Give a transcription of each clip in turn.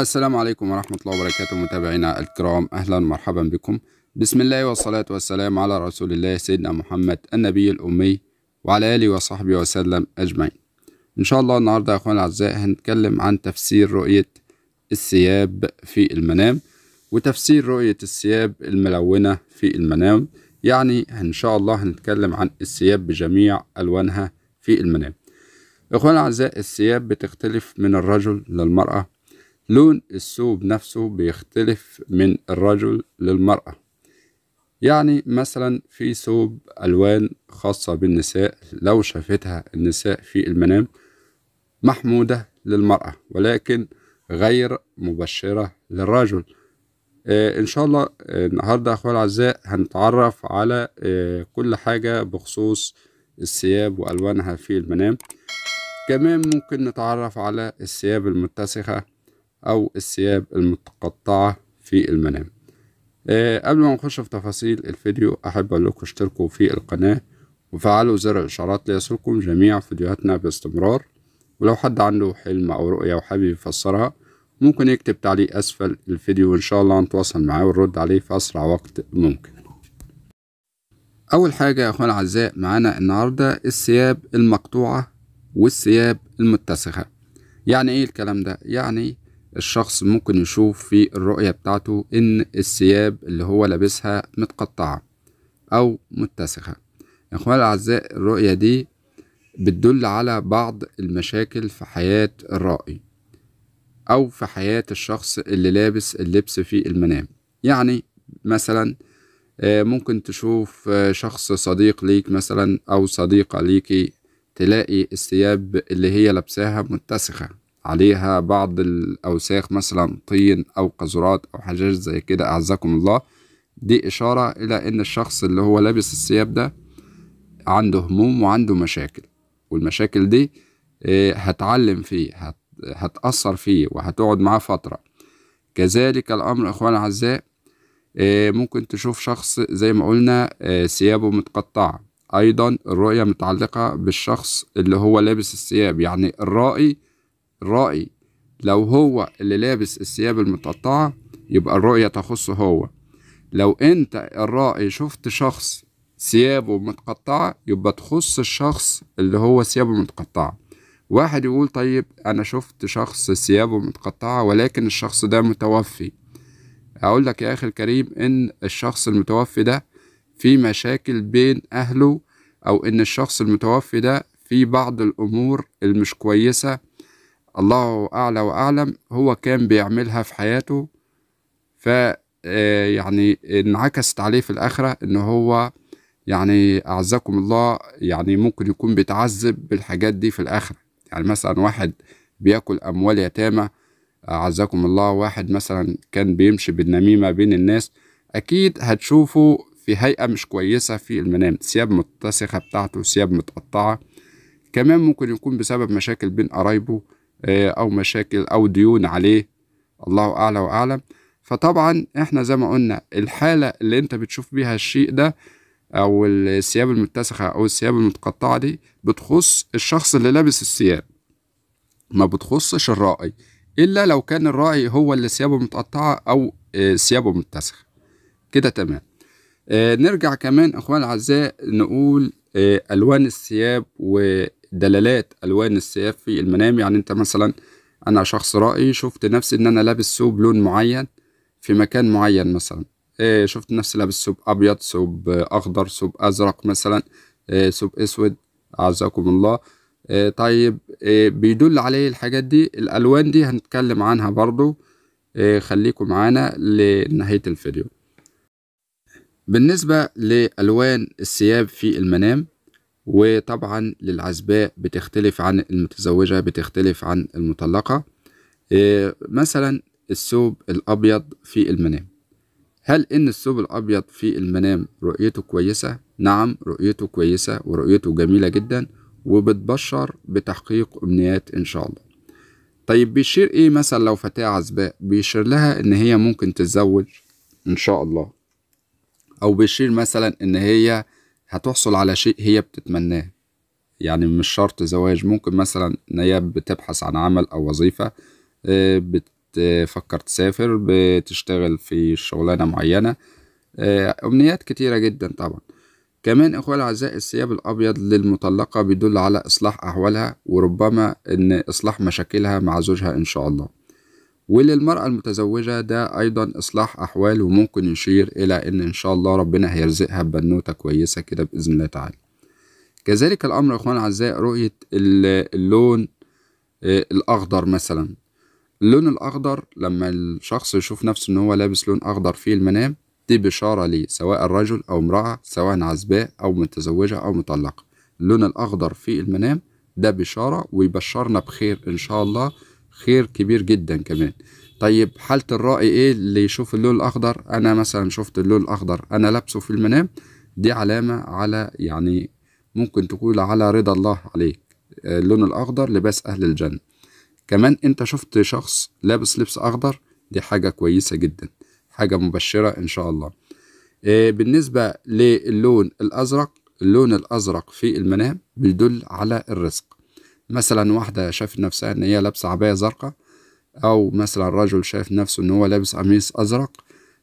السلام عليكم ورحمة الله وبركاته متابعينا الكرام أهلا مرحبا بكم بسم الله والصلاة والسلام على رسول الله سيدنا محمد النبي الأمي وعلى آله وصحبه وسلم أجمعين إن شاء الله النهاردة يا أخوان الأعزاء هنتكلم عن تفسير رؤية الثياب في المنام وتفسير رؤية الثياب الملونة في المنام يعني إن شاء الله هنتكلم عن الثياب بجميع ألوانها في المنام إخوان الأعزاء الثياب بتختلف من الرجل للمرأة لون الثوب نفسه بيختلف من الرجل للمرأة يعني مثلا في ثوب ألوان خاصة بالنساء لو شافتها النساء في المنام محمودة للمرأة ولكن غير مبشرة للرجل آه إن شاء الله آه، النهاردة أخوة الأعزاء هنتعرف على آه كل حاجة بخصوص الثياب وألوانها في المنام كمان ممكن نتعرف على الثياب المتسخة أو الثياب المتقطعة في المنام أه قبل ما نخش في تفاصيل الفيديو أحب أقول لكم اشتركوا في القناة وفعلوا زر الإشعارات ليصلكم جميع فيديوهاتنا باستمرار ولو حد عنده حلم أو رؤية وحابب يفسرها ممكن يكتب تعليق أسفل الفيديو وإن شاء الله نتواصل معاه ونرد عليه في أسرع وقت ممكن أول حاجة يا أخوان الأعزاء معانا النهاردة الثياب المقطوعة والثياب المتسخة يعني إيه الكلام ده؟ يعني الشخص ممكن يشوف في الرؤية بتاعته إن الثياب اللي هو لابسها متقطعة أو متسخة إخواني الأعزاء الرؤية دي بتدل على بعض المشاكل في حياة الرائي أو في حياة الشخص اللي لابس اللبس في المنام يعني مثلا آه، ممكن تشوف آه، شخص صديق ليك مثلا أو صديقة ليكي تلاقي الثياب اللي هي لابساها متسخة عليها بعض الأوساخ مثلا طين أو قذرات أو حاجات زي كده أعزكم الله دي إشارة إلى إن الشخص اللي هو لابس الثياب ده عنده هموم وعنده مشاكل والمشاكل دي آه، هتعلم فيه هتأثر فيه وهتقعد معاه فترة كذلك الأمر إخوان الأعزاء آه، ممكن تشوف شخص زي ما قلنا آه، ثيابه متقطعة أيضا الرؤية متعلقة بالشخص اللي هو لابس الثياب يعني الرائي الرأي لو هو اللي لابس الثياب المتقطعة يبقى الرؤية تخصه هو لو انت الرأي شفت شخص ثيابه متقطعة يبقى تخص الشخص اللي هو ثيابه متقطعة واحد يقول طيب أنا شفت شخص ثيابه متقطعة ولكن الشخص ده متوفي أقول لك يا أخي الكريم إن الشخص المتوفي ده في مشاكل بين أهله أو إن الشخص المتوفي ده في بعض الأمور المش كويسة الله أعلى وأعلم هو كان بيعملها في حياته ف آه، يعني انعكست عليه في الآخرة إن هو يعني أعزكم الله يعني ممكن يكون بيتعذب بالحاجات دي في الآخرة يعني مثلا واحد بياكل أموال يتامى أعزكم الله واحد مثلا كان بيمشي بالنميمة بين الناس أكيد هتشوفه في هيئة مش كويسة في المنام ثياب متسخة بتاعته ثياب متقطعة كمان ممكن يكون بسبب مشاكل بين قرايبه آه، أو مشاكل أو ديون عليه الله أعلى وأعلم فطبعا احنا زي ما قلنا الحالة اللي انت بتشوف بيها الشيء ده او الثياب المتسخة او الثياب المتقطعة دي بتخص الشخص اللي لابس الثياب ما بتخصش الراعي الا لو كان الراعي هو اللي ثيابه متقطعة او آه، ثيابه متسخة كده تمام آه، نرجع كمان اخوان الاعزاء نقول الوان الثياب و دلالات الوان السياف في المنام يعني انت مثلا انا شخص رائي شفت نفسي ان انا لابس ثوب لون معين في مكان معين مثلا إيه، شفت نفسي لابس ثوب ابيض ثوب اخضر ثوب ازرق مثلا إيه، ثوب اسود اعزكم الله إيه، طيب بيدل عليه الحاجات دي الالوان دي هنتكلم عنها برضو إيه خليكم معانا لنهايه الفيديو بالنسبه لالوان السياب في المنام وطبعا للعزباء بتختلف عن المتزوجة بتختلف عن المطلقة آه، مثلا الثوب الأبيض في المنام هل إن الثوب الأبيض في المنام رؤيته كويسة؟ نعم رؤيته كويسة ورؤيته جميلة جدا وبتبشر بتحقيق أمنيات إن شاء الله طيب بيشير إيه مثلا لو فتاة عزباء بيشير لها إن هي ممكن تتزوج إن شاء الله أو بيشير مثلا إن هي هتحصل على شيء هي بتتمناه يعني مش شرط زواج ممكن مثلا ان هي بتبحث عن عمل او وظيفة آه، بتفكر تسافر بتشتغل في شغلانة معينة آه، أمنيات كتيرة جدا طبعا كمان إخوة الأعزاء الثياب الأبيض للمطلقة بيدل على إصلاح أحوالها وربما إن إصلاح مشاكلها مع زوجها إن شاء الله وللمرأة المتزوجة ده أيضا إصلاح أحوال وممكن يشير إلى إن إن شاء الله ربنا هيرزقها ببنوتة كويسة كده بإذن الله تعالى. كذلك الأمر يا إخوان الأعزاء رؤية اللون آه، الأخضر مثلا. اللون الأخضر لما الشخص يشوف نفسه إن هو لابس لون أخضر في المنام دي بشارة ليه سواء الرجل أو امرأة سواء عزباء أو متزوجة أو مطلقة. اللون الأخضر في المنام ده بشارة ويبشرنا بخير إن شاء الله خير كبير جدا كمان طيب حالة الرأي ايه اللي يشوف اللون الأخضر أنا مثلا شفت اللون الأخضر أنا لابسه في المنام دي علامة على يعني ممكن تقول على رضا الله عليك آه، اللون الأخضر لباس أهل الجنة كمان أنت شفت شخص لابس لبس أخضر دي حاجة كويسة جدا حاجة مبشرة إن شاء الله آه، بالنسبة للون الأزرق اللون الأزرق في المنام بيدل على الرزق مثلا واحدة شافت نفسها إن هي لابسة عباية زرقاء أو مثلا رجل شايف نفسه إن هو لابس قميص أزرق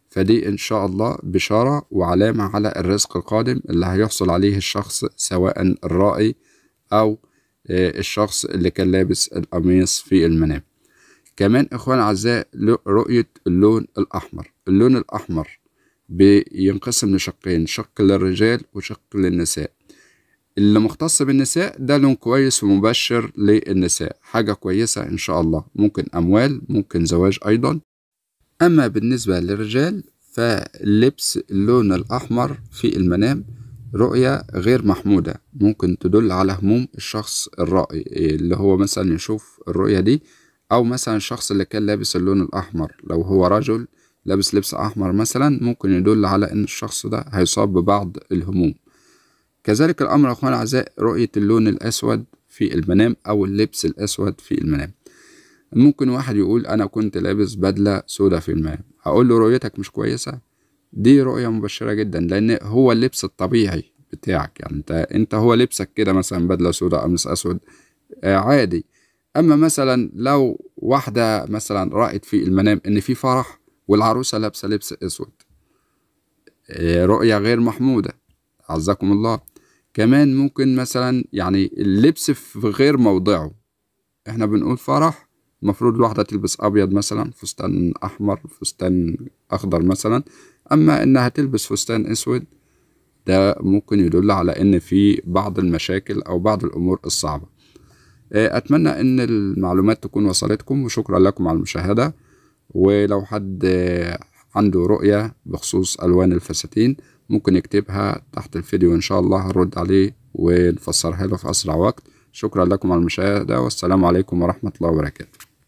فدي إن شاء الله بشارة وعلامة على الرزق القادم اللي هيحصل عليه الشخص سواء الرائي أو آه، الشخص اللي كان لابس القميص في المنام كمان إخوان أعزاء رؤية اللون الأحمر اللون الأحمر بينقسم لشقين شق للرجال وشق للنساء اللي مختص بالنساء ده لون كويس ومبشر للنساء حاجة كويسة إن شاء الله ممكن أموال ممكن زواج أيضا أما بالنسبة للرجال فلبس اللون الأحمر في المنام رؤية غير محمودة ممكن تدل على هموم الشخص الرائي اللي هو مثلا يشوف الرؤية دي أو مثلا الشخص اللي كان لابس اللون الأحمر لو هو رجل لابس لبس أحمر مثلا ممكن يدل على إن الشخص ده هيصاب ببعض الهموم كذلك الأمر أخوان الأعزاء رؤية اللون الأسود في المنام أو اللبس الأسود في المنام ممكن واحد يقول أنا كنت لابس بدلة سودة في المنام هقول له رؤيتك مش كويسة دي رؤية مبشرة جدا لأن هو اللبس الطبيعي بتاعك يعني أنت أنت هو لبسك كده مثلا بدلة سودة قميص أسود آه، عادي أما مثلا لو واحدة مثلا رأت في المنام إن في فرح والعروسة لابسة لبس أسود آه، رؤية غير محمودة عزكم الله كمان ممكن مثلا يعني اللبس في غير موضعه احنا بنقول فرح المفروض الواحدة تلبس أبيض مثلا فستان أحمر فستان أخضر مثلا أما إنها تلبس فستان أسود ده ممكن يدل على إن في بعض المشاكل أو بعض الأمور الصعبة آه، أتمنى إن المعلومات تكون وصلتكم وشكرا لكم على المشاهدة ولو حد عنده رؤية بخصوص ألوان الفساتين ممكن يكتبها تحت الفيديو إن شاء الله هنرد عليه ونفسرها له في أسرع وقت شكرا لكم على المشاهدة والسلام عليكم ورحمة الله وبركاته